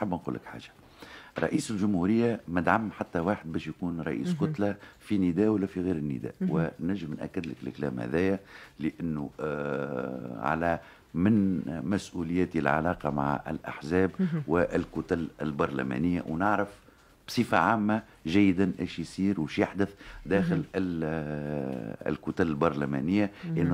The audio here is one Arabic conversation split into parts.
حاب نقول لك حاجه رئيس الجمهوريه مدعم حتى واحد باش يكون رئيس كتله في نداء ولا في غير النداء ونجم ناكد لك الكلام هذايا لانه آه على من مسؤولياتي العلاقه مع الاحزاب والكتل البرلمانيه ونعرف بصفة عامة جيدا ايش يصير وش يحدث داخل آه، الكتل البرلمانية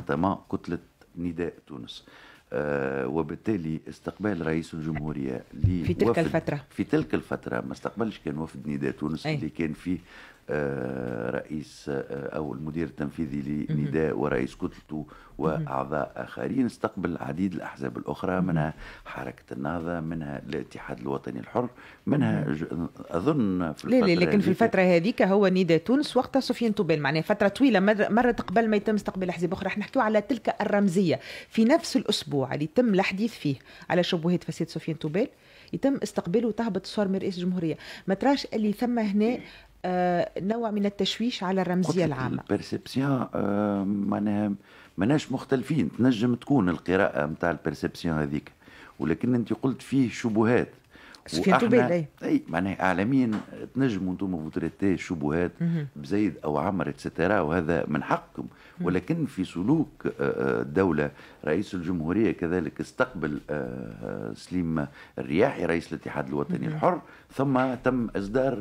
تمام كتلة نداء تونس آه، وبالتالي استقبال رئيس الجمهورية في تلك الفترة في تلك الفترة ما استقبلش كان وفد نداء تونس اللي كان فيه آه، رئيس آه، او المدير التنفيذي لنداء ورئيس كتلته واعضاء اخرين استقبل العديد الاحزاب الاخرى منها حركه النهضه منها الاتحاد الوطني الحر منها اظن في الفتره لا لا لكن في الفتره هذيك هو نداء تونس وقتها سفيان توبيل معناها فتره طويله مرت قبل ما يتم استقبال احزاب اخرى احنا نحكيو على تلك الرمزيه في نفس الاسبوع اللي تم الحديث فيه على شبهات فساد سفيان توبيل يتم استقباله وتهبط صور من رئيس الجمهوريه ما تراش اللي ثم هنا آه، نوع من التشويش على الرمزيه العامه البيرسبسيون آه، معناها ماناش مختلفين تنجم تكون القراءه نتاع البيرسبسيون هذيك ولكن انت قلت فيه شبهات شفيتوا بالي اي معناها اعلاميا تنجموا انتم فوتريتي إيه، شبهات بزيد او عمر اتسترا وهذا من حقكم ولكن في سلوك آه، آه، الدوله رئيس الجمهوريه كذلك استقبل آه، سليم الرياحي رئيس الاتحاد الوطني الحر ثم تم اصدار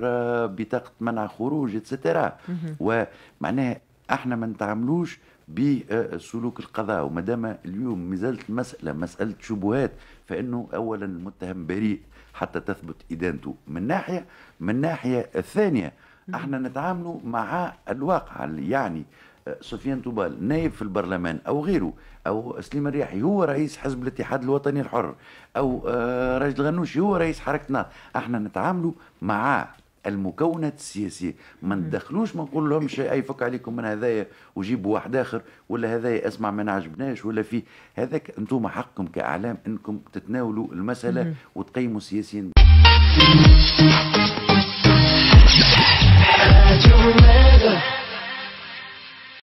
بطاقه منع خروج اتسترا ومعناها احنا ما نتعاملوش بسلوك القضاء وما دام اليوم ما زالت المساله مساله شبهات فانه اولا المتهم بريء حتى تثبت ادانته من ناحيه من ناحيه الثانيه احنا نتعاملوا مع الواقع يعني آه، سفيان طوبال نائب في البرلمان او غيره او سليم الرياحي هو رئيس حزب الاتحاد الوطني الحر او آه، راجل غنوشي هو رئيس حركتنا احنا نتعاملوا مع المكونات السياسيه ما ندخلوش ما نقول شيء اي فك عليكم من هذايا وجيبوا واحد اخر ولا هذايا اسمع ما نعجبناش ولا فيه هذاك انتم حقكم كاعلام انكم تتناولوا المساله وتقيموا السياسيين